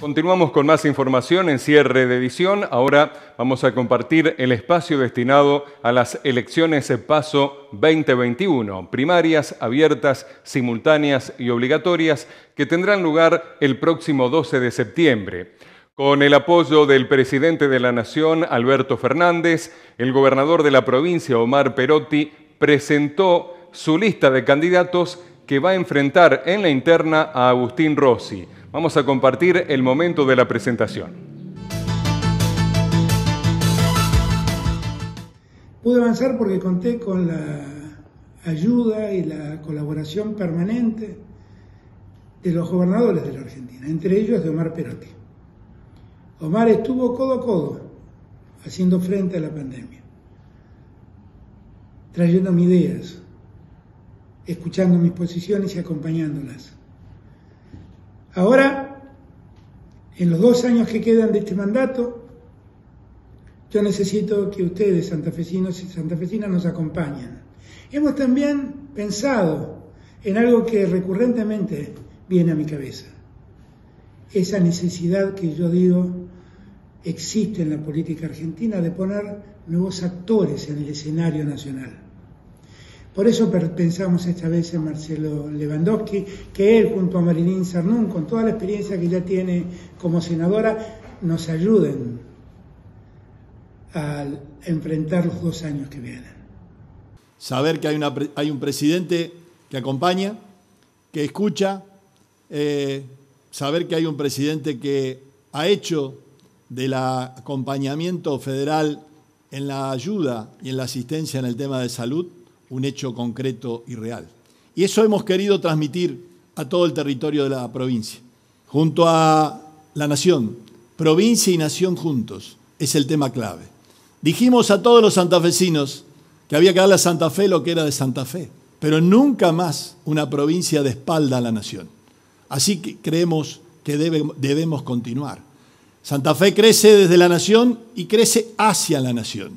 Continuamos con más información en cierre de edición. Ahora vamos a compartir el espacio destinado a las elecciones de Paso 2021, primarias, abiertas, simultáneas y obligatorias, que tendrán lugar el próximo 12 de septiembre. Con el apoyo del presidente de la Nación, Alberto Fernández, el gobernador de la provincia, Omar Perotti, presentó su lista de candidatos que va a enfrentar en la interna a Agustín Rossi. Vamos a compartir el momento de la presentación. Pude avanzar porque conté con la ayuda y la colaboración permanente de los gobernadores de la Argentina, entre ellos de Omar Perotti. Omar estuvo codo a codo haciendo frente a la pandemia, trayendo mis ideas, escuchando mis posiciones y acompañándolas. Ahora, en los dos años que quedan de este mandato, yo necesito que ustedes, santafesinos y santafesinas, nos acompañen. Hemos también pensado en algo que recurrentemente viene a mi cabeza. Esa necesidad que yo digo existe en la política argentina de poner nuevos actores en el escenario nacional. Por eso pensamos esta vez en Marcelo Lewandowski, que él junto a Marilín Sarnún, con toda la experiencia que ya tiene como senadora, nos ayuden al enfrentar los dos años que vienen. Saber que hay, un presidente que acompaña, que escucha, eh, saber que hay un presidente que ha hecho del acompañamiento federal en la ayuda y en la asistencia en el tema de salud un hecho concreto y real. Y eso hemos querido transmitir a todo el territorio de la provincia, junto a la nación. Provincia y nación juntos es el tema clave. Dijimos a todos los santafesinos que había que darle a Santa Fe lo que era de Santa Fe, pero nunca más una provincia de espalda a la nación. Así que creemos que debemos continuar. Santa Fe crece desde la nación y crece hacia la nación.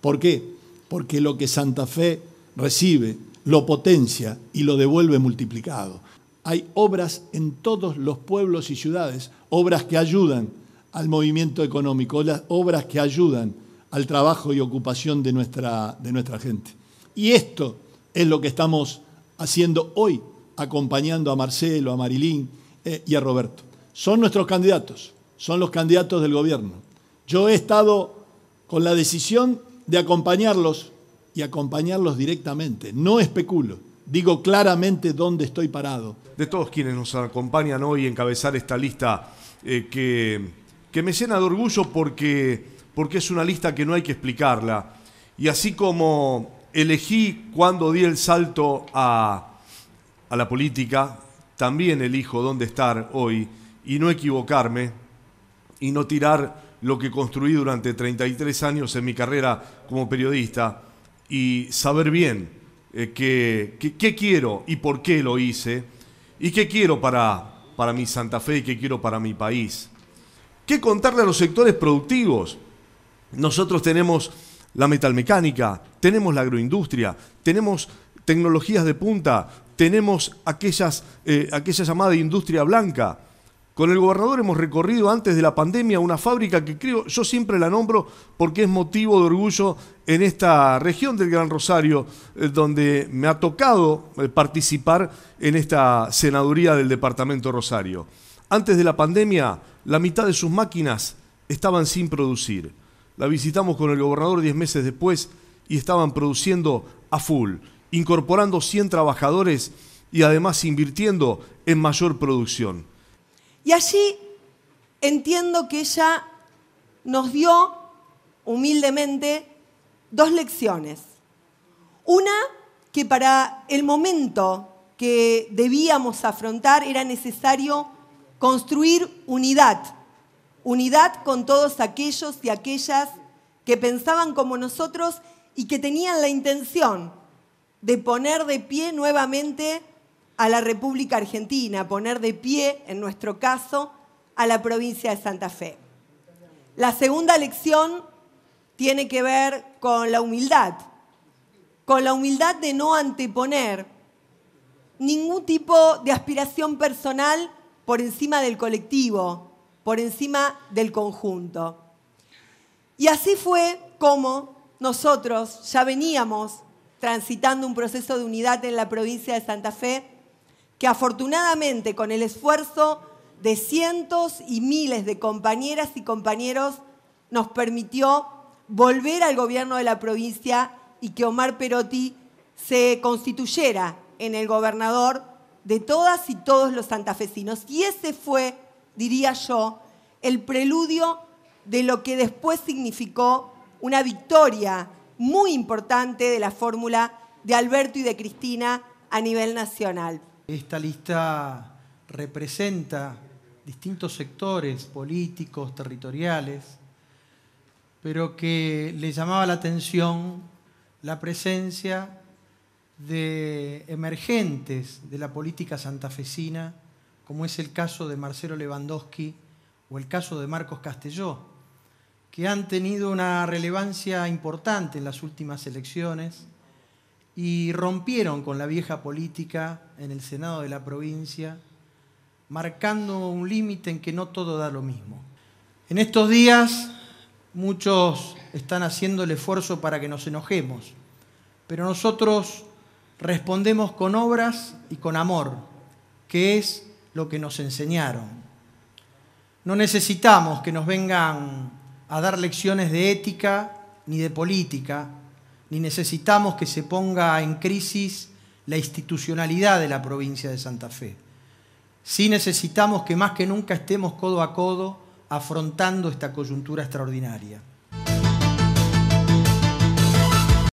¿Por qué? Porque lo que Santa Fe recibe, lo potencia y lo devuelve multiplicado. Hay obras en todos los pueblos y ciudades, obras que ayudan al movimiento económico, obras que ayudan al trabajo y ocupación de nuestra, de nuestra gente. Y esto es lo que estamos haciendo hoy, acompañando a Marcelo, a Marilín eh, y a Roberto. Son nuestros candidatos, son los candidatos del gobierno. Yo he estado con la decisión de acompañarlos y acompañarlos directamente. No especulo, digo claramente dónde estoy parado. De todos quienes nos acompañan hoy encabezar esta lista eh, que, que, me llena de orgullo porque, porque es una lista que no hay que explicarla. Y así como elegí cuando di el salto a, a la política, también elijo dónde estar hoy y no equivocarme y no tirar lo que construí durante 33 años en mi carrera como periodista y saber bien eh, qué quiero y por qué lo hice y qué quiero para, mi Santa Fe y qué quiero para mi país. ¿Qué contarle a los sectores productivos? Nosotros tenemos la metalmecánica, tenemos la agroindustria, tenemos tecnologías de punta, tenemos eh, aquella llamada industria blanca, con el gobernador hemos recorrido antes de la pandemia una fábrica que creo, yo siempre la nombro porque es motivo de orgullo en esta región del Gran Rosario, eh, donde me ha tocado eh, participar en esta senaduría del Departamento Rosario. Antes de la pandemia, la mitad de sus máquinas estaban sin producir. La visitamos con el gobernador diez meses después y estaban produciendo a full, incorporando 100 trabajadores y además invirtiendo en mayor producción. Y allí entiendo que ella nos dio, humildemente, dos lecciones. Una, que para el momento que debíamos afrontar era necesario construir unidad, unidad con todos aquellos y aquellas que pensaban como nosotros y que tenían la intención de poner de pie nuevamente a la República Argentina, poner de pie, en nuestro caso, a la provincia de Santa Fe. La segunda lección tiene que ver con la humildad, con la humildad de no anteponer ningún tipo de aspiración personal por encima del colectivo, por encima del conjunto. Y así fue como nosotros ya veníamos transitando un proceso de unidad en la provincia de Santa Fe que afortunadamente con el esfuerzo de cientos y miles de compañeras y compañeros nos permitió volver al gobierno de la provincia y que Omar Perotti se constituyera en el gobernador de todas y todos los santafesinos. Y ese fue, diría yo, el preludio de lo que después significó una victoria muy importante de la fórmula de Alberto y de Cristina a nivel nacional. Esta lista representa distintos sectores políticos, territoriales, pero que le llamaba la atención la presencia de emergentes de la política santafesina, como es el caso de Marcelo Lewandowski o el caso de Marcos Castelló, que han tenido una relevancia importante en las últimas elecciones y rompieron con la vieja política en el Senado de la provincia, marcando un límite en que no todo da lo mismo. En estos días muchos están haciendo el esfuerzo para que nos enojemos, pero nosotros respondemos con obras y con amor, que es lo que nos enseñaron. No necesitamos que nos vengan a dar lecciones de ética ni de política, ni necesitamos que se ponga en crisis la institucionalidad de la provincia de Santa Fe. Sí necesitamos que más que nunca estemos codo a codo afrontando esta coyuntura extraordinaria.